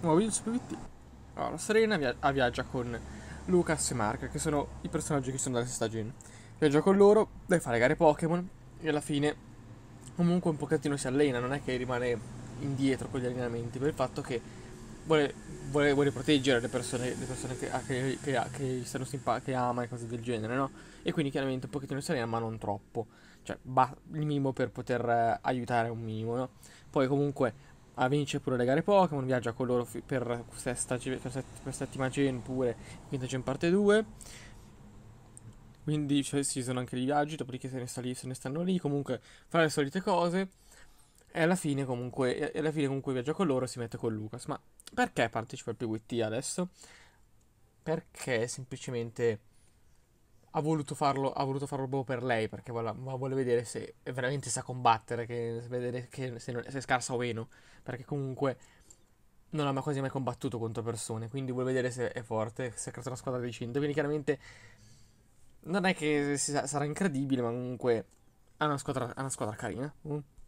nuovo video su PvT. Allora, Serena via ah, viaggia con Lucas e Mark, che sono i personaggi che sono della sesta gen. Viaggia con loro, deve fare gare Pokémon e alla fine comunque un pochettino si allena, non è che rimane indietro con gli allenamenti, per il fatto che vuole, vuole, vuole proteggere le persone, le persone che, ah, che, che, ah, che, stanno simpa- che ama e cose del genere, no? E quindi chiaramente un pochettino si allena, ma non troppo. Cioè, il minimo per poter eh, aiutare un minimo, no? Poi comunque a vincere pure le gare Pokémon, viaggia con loro per questa, settima gen pure, quinta gen parte 2. Quindi cioè, ci sono anche i viaggi, dopodiché se ne, sta lì, se ne stanno lì, comunque fa le solite cose. E alla fine comunque, alla fine comunque viaggia con loro e si mette con Lucas. Ma perché partecipa al PWT adesso? Perché semplicemente ha voluto farlo, ha voluto farlo proprio per lei, perché vuole, vuole vedere se veramente sa combattere, che, vedere che, se, non, se, è scarsa o meno, perché comunque non ha quasi mai combattuto contro persone, quindi vuole vedere se è forte, se ha creato una squadra di 100, quindi chiaramente non è che sarà incredibile, ma comunque ha una squadra, ha una squadra carina. Mm.